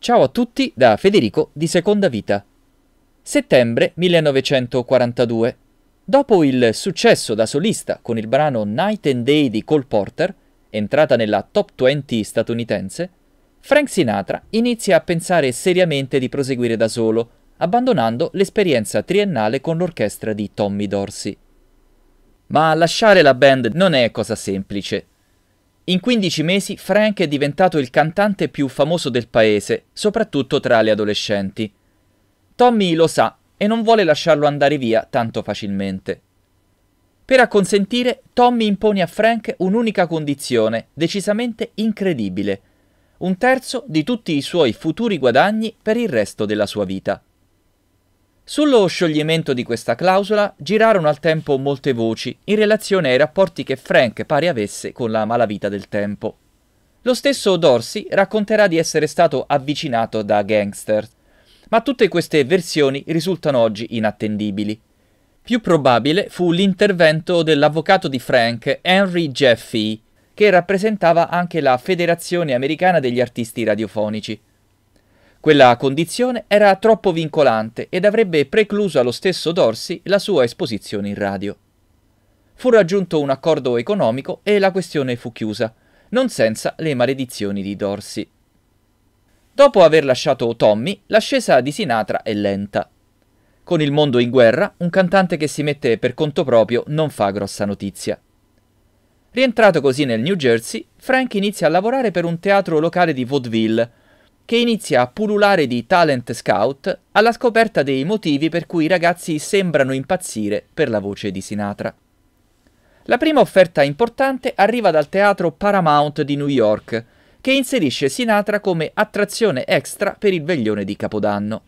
Ciao a tutti da Federico di Seconda Vita. Settembre 1942. Dopo il successo da solista con il brano Night and Day di Cole Porter, entrata nella top 20 statunitense, Frank Sinatra inizia a pensare seriamente di proseguire da solo, abbandonando l'esperienza triennale con l'orchestra di Tommy Dorsey. Ma lasciare la band non è cosa semplice. In 15 mesi Frank è diventato il cantante più famoso del paese, soprattutto tra le adolescenti. Tommy lo sa e non vuole lasciarlo andare via tanto facilmente. Per acconsentire, Tommy impone a Frank un'unica condizione, decisamente incredibile, un terzo di tutti i suoi futuri guadagni per il resto della sua vita. Sullo scioglimento di questa clausola girarono al tempo molte voci in relazione ai rapporti che Frank pare avesse con la malavita del tempo. Lo stesso Dorsey racconterà di essere stato avvicinato da gangster, ma tutte queste versioni risultano oggi inattendibili. Più probabile fu l'intervento dell'avvocato di Frank, Henry Jeffy, che rappresentava anche la Federazione Americana degli Artisti Radiofonici. Quella condizione era troppo vincolante ed avrebbe precluso allo stesso Dorsey la sua esposizione in radio. Fu raggiunto un accordo economico e la questione fu chiusa, non senza le maledizioni di Dorsey. Dopo aver lasciato Tommy, l'ascesa di Sinatra è lenta. Con il mondo in guerra, un cantante che si mette per conto proprio non fa grossa notizia. Rientrato così nel New Jersey, Frank inizia a lavorare per un teatro locale di vaudeville che inizia a pululare di talent scout alla scoperta dei motivi per cui i ragazzi sembrano impazzire per la voce di Sinatra. La prima offerta importante arriva dal teatro Paramount di New York, che inserisce Sinatra come attrazione extra per il veglione di Capodanno.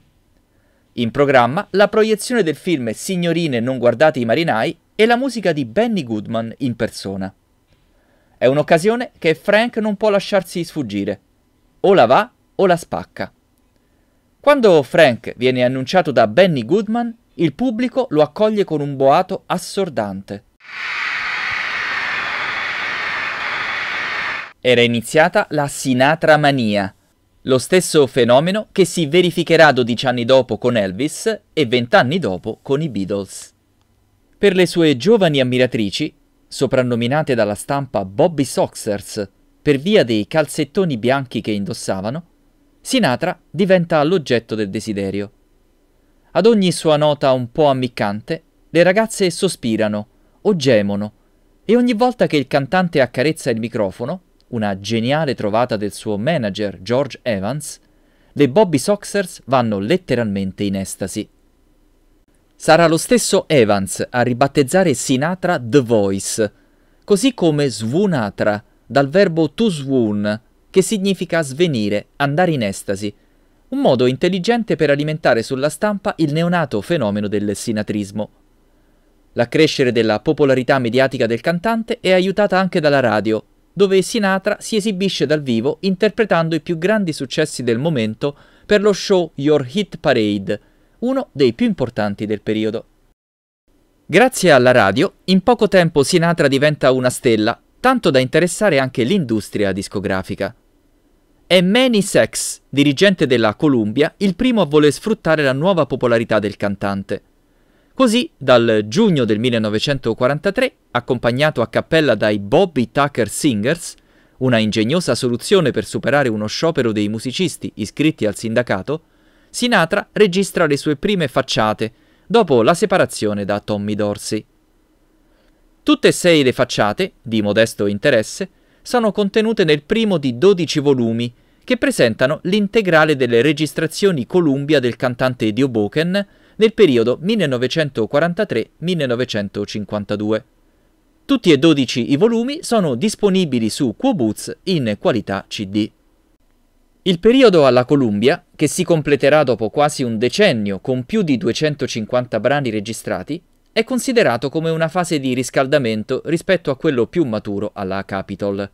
In programma la proiezione del film Signorine non guardate i marinai e la musica di Benny Goodman in persona. È un'occasione che Frank non può lasciarsi sfuggire. O la va o la spacca. Quando Frank viene annunciato da Benny Goodman, il pubblico lo accoglie con un boato assordante. Era iniziata la Sinatra mania, lo stesso fenomeno che si verificherà 12 anni dopo con Elvis e 20 anni dopo con i Beatles. Per le sue giovani ammiratrici, soprannominate dalla stampa Bobby Soxers per via dei calzettoni bianchi che indossavano, Sinatra diventa l'oggetto del desiderio. Ad ogni sua nota un po' ammiccante, le ragazze sospirano o gemono e ogni volta che il cantante accarezza il microfono, una geniale trovata del suo manager George Evans, le Bobby Soxers vanno letteralmente in estasi. Sarà lo stesso Evans a ribattezzare Sinatra The Voice, così come Svunatra, dal verbo to swoon, che significa svenire, andare in estasi, un modo intelligente per alimentare sulla stampa il neonato fenomeno del sinatrismo. L'accrescere della popolarità mediatica del cantante è aiutata anche dalla radio, dove Sinatra si esibisce dal vivo interpretando i più grandi successi del momento per lo show Your Hit Parade, uno dei più importanti del periodo. Grazie alla radio, in poco tempo Sinatra diventa una stella, tanto da interessare anche l'industria discografica. È Manny Sex, dirigente della Columbia, il primo a voler sfruttare la nuova popolarità del cantante. Così, dal giugno del 1943, accompagnato a cappella dai Bobby Tucker Singers, una ingegnosa soluzione per superare uno sciopero dei musicisti iscritti al sindacato, Sinatra registra le sue prime facciate dopo la separazione da Tommy Dorsey. Tutte e sei le facciate, di modesto interesse, sono contenute nel primo di 12 volumi, che presentano l'integrale delle registrazioni Columbia del cantante Eddie Oboken nel periodo 1943-1952. Tutti e 12 i volumi sono disponibili su Quoboots in qualità CD. Il periodo alla Columbia, che si completerà dopo quasi un decennio con più di 250 brani registrati, è considerato come una fase di riscaldamento rispetto a quello più maturo alla Capitol.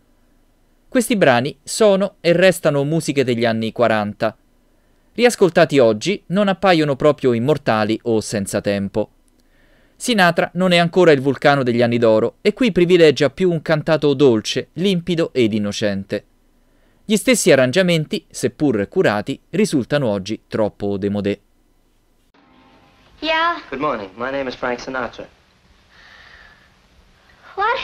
Questi brani sono e restano musiche degli anni 40. Riascoltati oggi non appaiono proprio immortali o senza tempo. Sinatra non è ancora il vulcano degli anni d'oro e qui privilegia più un cantato dolce, limpido ed innocente. Gli stessi arrangiamenti, seppur curati, risultano oggi troppo demodè. Yeah? Good morning. My name is Frank Sinatra. What?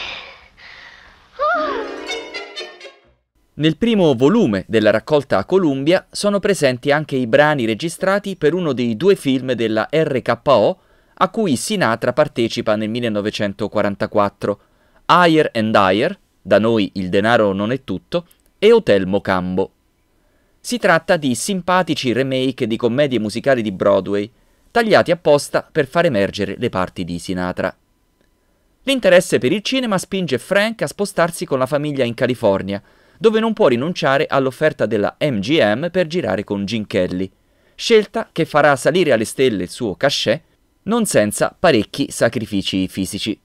Oh. Nel primo volume della raccolta Columbia sono presenti anche i brani registrati per uno dei due film della RKO a cui Sinatra partecipa nel 1944, Higher and Higher, da noi il denaro non è tutto, e Hotel Mocambo. Si tratta di simpatici remake di commedie musicali di Broadway, tagliati apposta per far emergere le parti di Sinatra. L'interesse per il cinema spinge Frank a spostarsi con la famiglia in California, dove non può rinunciare all'offerta della MGM per girare con Gin Kelly, scelta che farà salire alle stelle il suo cachet, non senza parecchi sacrifici fisici.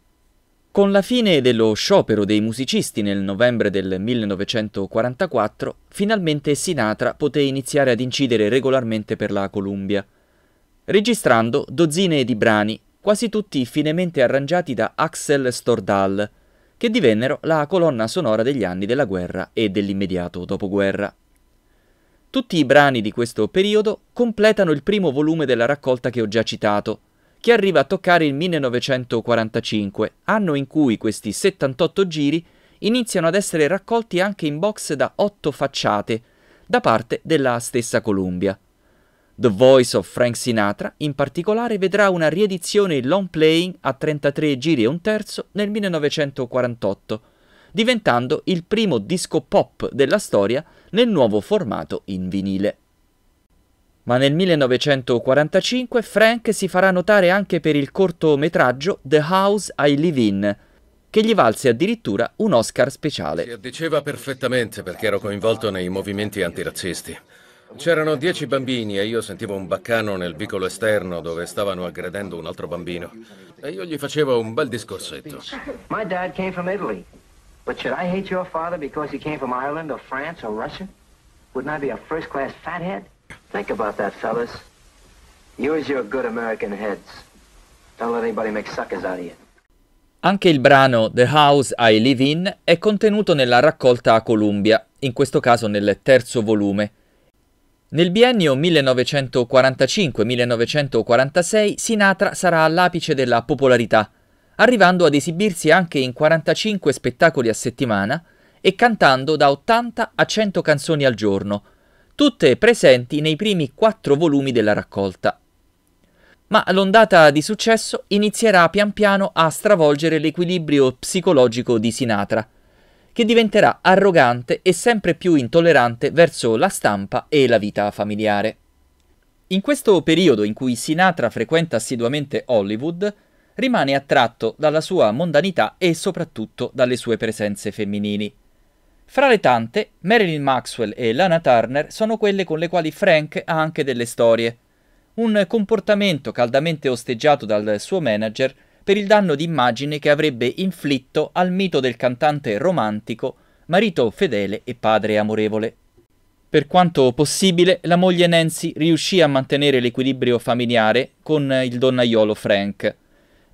Con la fine dello sciopero dei musicisti nel novembre del 1944, finalmente Sinatra poté iniziare ad incidere regolarmente per la Columbia – registrando dozzine di brani, quasi tutti finemente arrangiati da Axel Stordal, che divennero la colonna sonora degli anni della guerra e dell'immediato dopoguerra. Tutti i brani di questo periodo completano il primo volume della raccolta che ho già citato, che arriva a toccare il 1945, anno in cui questi 78 giri iniziano ad essere raccolti anche in box da otto facciate, da parte della stessa Columbia. The Voice of Frank Sinatra, in particolare, vedrà una riedizione in long playing a 33 giri e un terzo nel 1948, diventando il primo disco pop della storia nel nuovo formato in vinile. Ma nel 1945 Frank si farà notare anche per il cortometraggio The House I Live In, che gli valse addirittura un Oscar speciale. Si addiceva perfettamente perché ero coinvolto nei movimenti antirazzisti. C'erano dieci bambini e io sentivo un baccano nel vicolo esterno dove stavano aggredendo un altro bambino. E io gli facevo un bel discorsetto. My dad came from Italy. But should I hate your father because he came from Ireland or France or Russia? Wouldn't I be a first class fathead? Think about that, fellas. Use your good American heads. Don't let anybody make suckers out of you. Anche il brano The House I Live In è contenuto nella raccolta a Columbia, in questo caso nel terzo volume, nel biennio 1945-1946 Sinatra sarà all'apice della popolarità, arrivando ad esibirsi anche in 45 spettacoli a settimana e cantando da 80 a 100 canzoni al giorno, tutte presenti nei primi quattro volumi della raccolta. Ma l'ondata di successo inizierà pian piano a stravolgere l'equilibrio psicologico di Sinatra – che diventerà arrogante e sempre più intollerante verso la stampa e la vita familiare. In questo periodo in cui Sinatra frequenta assiduamente Hollywood, rimane attratto dalla sua mondanità e soprattutto dalle sue presenze femminili. Fra le tante, Marilyn Maxwell e Lana Turner sono quelle con le quali Frank ha anche delle storie. Un comportamento caldamente osteggiato dal suo manager per il danno d'immagine che avrebbe inflitto al mito del cantante romantico, marito fedele e padre amorevole. Per quanto possibile, la moglie Nancy riuscì a mantenere l'equilibrio familiare con il donnaiolo Frank,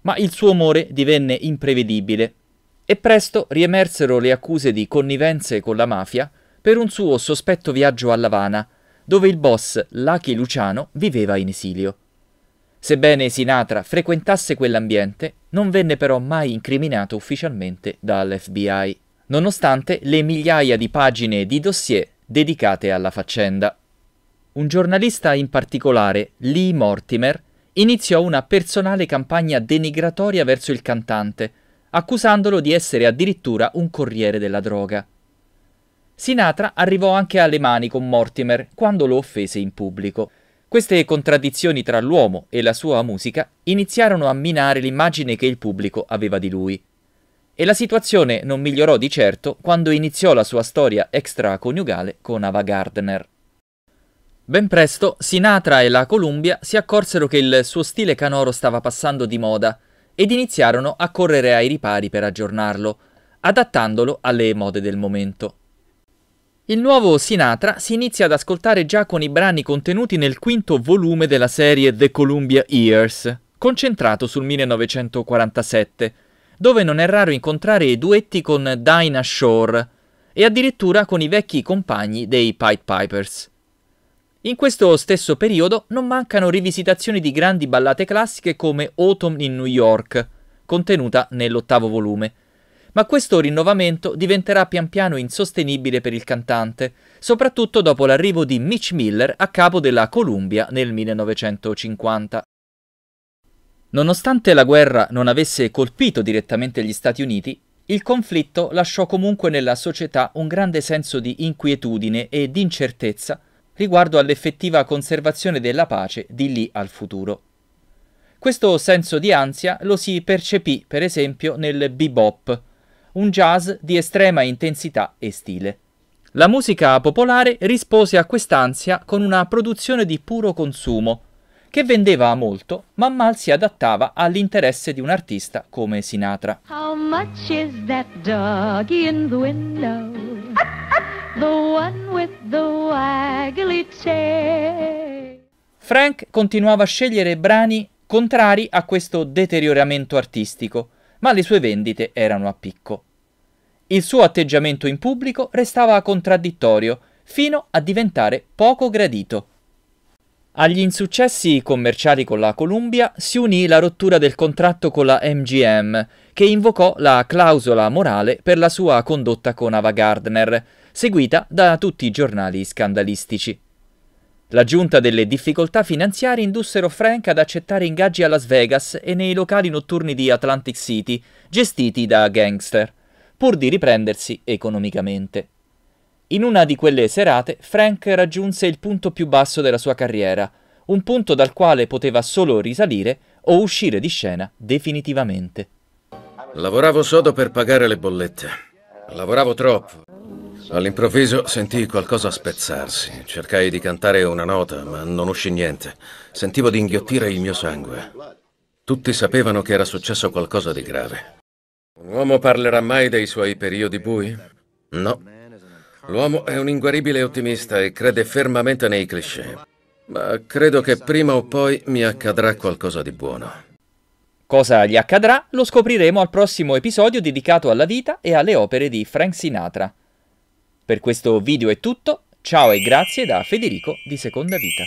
ma il suo amore divenne imprevedibile e presto riemersero le accuse di connivenze con la mafia per un suo sospetto viaggio a Lavana, dove il boss Lucky Luciano viveva in esilio. Sebbene Sinatra frequentasse quell'ambiente, non venne però mai incriminato ufficialmente dall'FBI, nonostante le migliaia di pagine di dossier dedicate alla faccenda. Un giornalista in particolare, Lee Mortimer, iniziò una personale campagna denigratoria verso il cantante, accusandolo di essere addirittura un corriere della droga. Sinatra arrivò anche alle mani con Mortimer quando lo offese in pubblico. Queste contraddizioni tra l'uomo e la sua musica iniziarono a minare l'immagine che il pubblico aveva di lui. E la situazione non migliorò di certo quando iniziò la sua storia extraconiugale con Ava Gardner. Ben presto Sinatra e la Columbia si accorsero che il suo stile canoro stava passando di moda ed iniziarono a correre ai ripari per aggiornarlo, adattandolo alle mode del momento. Il nuovo Sinatra si inizia ad ascoltare già con i brani contenuti nel quinto volume della serie The Columbia Years, concentrato sul 1947, dove non è raro incontrare i duetti con Dinah Shore e addirittura con i vecchi compagni dei Pied Pipers. In questo stesso periodo non mancano rivisitazioni di grandi ballate classiche come Autumn in New York, contenuta nell'ottavo volume, ma questo rinnovamento diventerà pian piano insostenibile per il cantante, soprattutto dopo l'arrivo di Mitch Miller a capo della Columbia nel 1950. Nonostante la guerra non avesse colpito direttamente gli Stati Uniti, il conflitto lasciò comunque nella società un grande senso di inquietudine e di incertezza riguardo all'effettiva conservazione della pace di lì al futuro. Questo senso di ansia lo si percepì, per esempio, nel bebop, un jazz di estrema intensità e stile. La musica popolare rispose a quest'ansia con una produzione di puro consumo, che vendeva molto, ma mal si adattava all'interesse di un artista come Sinatra. How much is that dog in the window? The one with the waggly tail. Frank continuava a scegliere brani contrari a questo deterioramento artistico ma le sue vendite erano a picco. Il suo atteggiamento in pubblico restava contraddittorio, fino a diventare poco gradito. Agli insuccessi commerciali con la Columbia si unì la rottura del contratto con la MGM, che invocò la clausola morale per la sua condotta con Ava Gardner, seguita da tutti i giornali scandalistici. L'aggiunta delle difficoltà finanziarie indussero Frank ad accettare ingaggi a Las Vegas e nei locali notturni di Atlantic City, gestiti da gangster, pur di riprendersi economicamente. In una di quelle serate, Frank raggiunse il punto più basso della sua carriera, un punto dal quale poteva solo risalire o uscire di scena definitivamente. Lavoravo sodo per pagare le bollette. Lavoravo troppo. All'improvviso sentii qualcosa spezzarsi. Cercai di cantare una nota, ma non uscì niente. Sentivo di inghiottire il mio sangue. Tutti sapevano che era successo qualcosa di grave. Un uomo parlerà mai dei suoi periodi bui? No. L'uomo è un inguaribile ottimista e crede fermamente nei cliché. Ma credo che prima o poi mi accadrà qualcosa di buono. Cosa gli accadrà lo scopriremo al prossimo episodio dedicato alla vita e alle opere di Frank Sinatra. Per questo video è tutto, ciao e grazie da Federico di Seconda Vita.